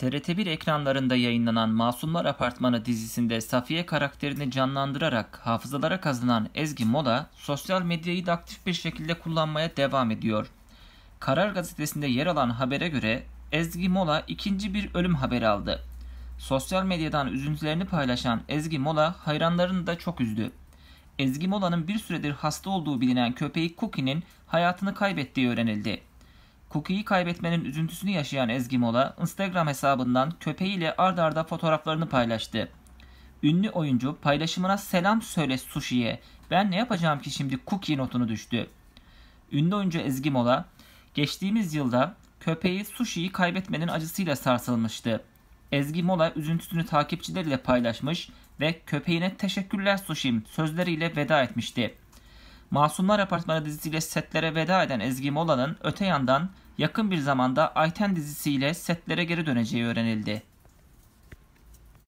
TRT1 ekranlarında yayınlanan Masumlar Apartmanı dizisinde Safiye karakterini canlandırarak hafızalara kazınan Ezgi Mola, sosyal medyayı da aktif bir şekilde kullanmaya devam ediyor. Karar gazetesinde yer alan habere göre Ezgi Mola ikinci bir ölüm haberi aldı. Sosyal medyadan üzüntülerini paylaşan Ezgi Mola hayranlarını da çok üzdü. Ezgi Mola'nın bir süredir hasta olduğu bilinen köpeği Cookie'nin hayatını kaybettiği öğrenildi. Cookie'yi kaybetmenin üzüntüsünü yaşayan Ezgi Mola, Instagram hesabından köpeğiyle ard arda fotoğraflarını paylaştı. Ünlü oyuncu paylaşımına selam söyle Sushi'ye, ben ne yapacağım ki şimdi Cookie notunu düştü. Ünlü oyuncu Ezgi Mola, geçtiğimiz yılda köpeği Sushi'yi kaybetmenin acısıyla sarsılmıştı. Ezgi Mola üzüntüsünü takipçileriyle paylaşmış ve köpeğine teşekkürler Sushi'm sözleriyle veda etmişti. Masumlar Apartmanı dizisiyle setlere veda eden Ezgi Mola'nın öte yandan yakın bir zamanda Ayten dizisiyle setlere geri döneceği öğrenildi.